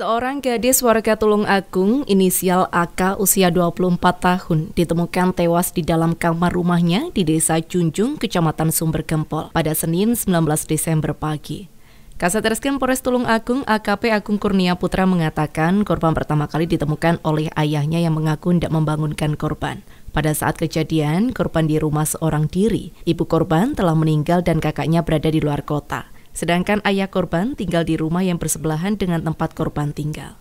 Seorang gadis warga Tulung Agung, inisial AK usia 24 tahun, ditemukan tewas di dalam kamar rumahnya di Desa Junjung, Kecamatan Sumber Gempol pada Senin 19 Desember pagi. Kasat Reskrim Polres Tulung Agung AKP Agung Kurnia Putra mengatakan korban pertama kali ditemukan oleh ayahnya yang mengaku tidak membangunkan korban. Pada saat kejadian, korban di rumah seorang diri. Ibu korban telah meninggal dan kakaknya berada di luar kota sedangkan ayah korban tinggal di rumah yang bersebelahan dengan tempat korban tinggal.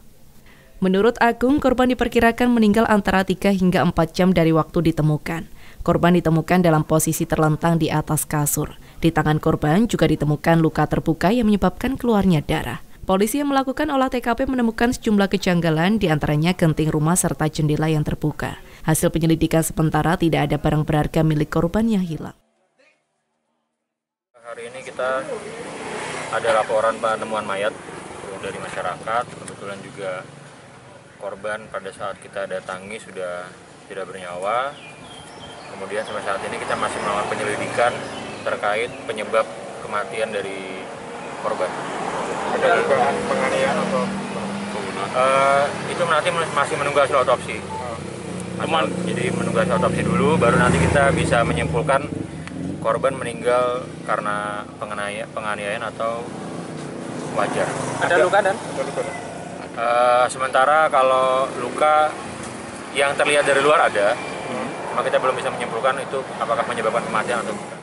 Menurut Agung, korban diperkirakan meninggal antara 3 hingga 4 jam dari waktu ditemukan. Korban ditemukan dalam posisi terlentang di atas kasur. Di tangan korban juga ditemukan luka terbuka yang menyebabkan keluarnya darah. Polisi yang melakukan olah TKP menemukan sejumlah kejanggalan, diantaranya genting rumah serta jendela yang terbuka. Hasil penyelidikan sementara tidak ada barang berharga milik korban yang hilang. Hari ini kita ada laporan penemuan mayat dari masyarakat. Kebetulan juga korban pada saat kita datangi sudah tidak bernyawa. Kemudian sampai saat ini kita masih melakukan penyelidikan terkait penyebab kematian dari korban. Ada dugaan penganiayaan atau uh, itu nanti masih menunggu hasil otopsi. Oh. Masih, jadi menunggu hasil otopsi dulu, baru nanti kita bisa menyimpulkan korban meninggal karena penganiaya, penganiayaan atau wajar. Ada, ada luka dan? Ada luka. Dan? Uh, eh, sementara kalau luka yang terlihat dari luar ada, hmm. maka kita belum bisa menyimpulkan itu apakah menyebabkan kematian atau bukan.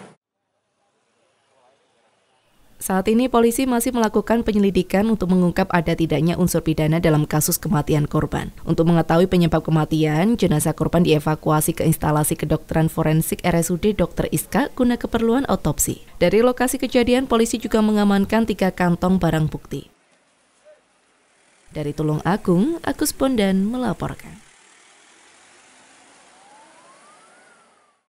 Saat ini polisi masih melakukan penyelidikan untuk mengungkap ada tidaknya unsur pidana dalam kasus kematian korban. Untuk mengetahui penyebab kematian, jenazah korban dievakuasi ke instalasi kedokteran forensik RSUD Dr. Iska guna keperluan otopsi. Dari lokasi kejadian, polisi juga mengamankan tiga kantong barang bukti. Dari Tulung Agung, Agus Bondan melaporkan.